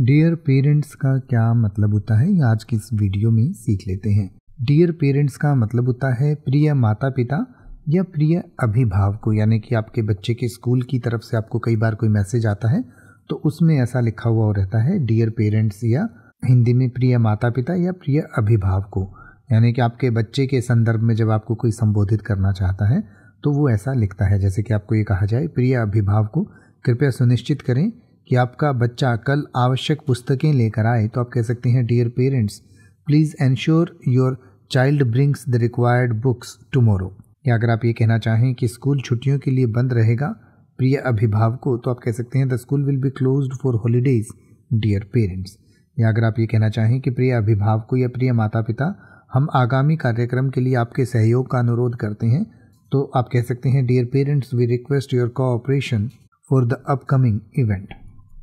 dear parents का क्या मतलब होता है ये आज की इस वीडियो में सीख लेते हैं डियर पेरेंट्स का मतलब होता है प्रिय माता पिता या प्रिय अभिभावकों यानी कि आपके बच्चे के स्कूल की तरफ से आपको कई बार कोई मैसेज आता है तो उसमें ऐसा लिखा हुआ रहता है डियर पेरेंट्स या हिंदी में प्रिय माता पिता या प्रिय अभिभावकों यानी कि आपके बच्चे के संदर्भ में जब आपको कोई संबोधित करना चाहता है तो वो ऐसा लिखता है जैसे कि आपको ये कहा जाए प्रिय अभिभावकों कृपया सुनिश्चित करें कि आपका बच्चा कल आवश्यक पुस्तकें लेकर आए तो आप कह सकते हैं dear parents please ensure your child brings the required books tomorrow या अगर आप ये कहना चाहें कि स्कूल छुट्टियों के लिए बंद रहेगा प्रिय अभिभावकों तो आप कह सकते हैं the school will be close for holidays dear parents या अगर आप ये कहना चाहें कि प्रिय अभिभावकों या प्रिय माता पिता हम आगामी कार्यक्रम के लिए आपके सहयोग का अनुरोध करते हैं तो आप कह सकते हैं dear parents we request your cooperation for the upcoming event